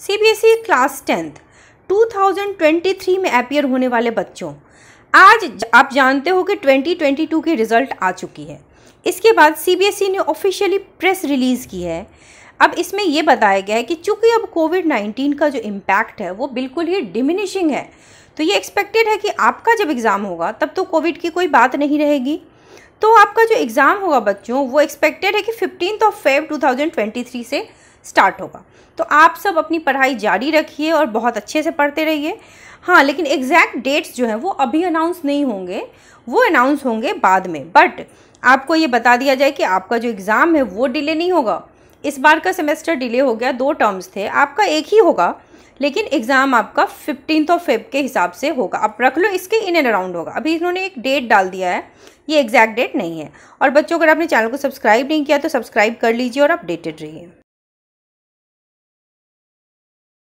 CBSE class tenth 2023 में appear होने वाले बच्चों आज आप जानते हो कि 2022 की रिजल्ट आ चुकी है इसके बाद सीबीएसई e ने ऑफिशियली प्रेस रिलीज़ की है अब इसमें यह बताया गया है कि चूंकि अब कोविड 19 का जो इम्पैक्ट है वो बिल्कुल ही डिमिनिशिंग है तो ये एक्सपेक्टेड है कि आपका जब एग्ज़ाम होगा तब तो कोविड की कोई बात नहीं रहेगी तो आपका जो एग्ज़ाम होगा बच्चों वो एक्सपेक्टेड है कि फिफ्टीन ऑफ फेब 2023 से स्टार्ट होगा तो आप सब अपनी पढ़ाई जारी रखिए और बहुत अच्छे से पढ़ते रहिए हाँ लेकिन एग्जैक्ट डेट्स जो हैं वो अभी अनाउंस नहीं होंगे वो अनाउंस होंगे बाद में बट आपको ये बता दिया जाए कि आपका जो एग्ज़ाम है वो डिले नहीं होगा इस बार का सेमेस्टर डिले हो गया दो टर्म्स थे आपका एक ही होगा लेकिन एग्ज़ाम आपका फिफ्टीन ऑफ फेब के हिसाब से होगा आप रख लो इसके इन एंड अराउंड होगा अभी इन्होंने एक डेट डाल दिया है ये एग्जैक्ट डेट नहीं है और बच्चों अगर आपने चैनल को सब्सक्राइब नहीं किया तो सब्सक्राइब कर लीजिए और अपडेटेड रहिए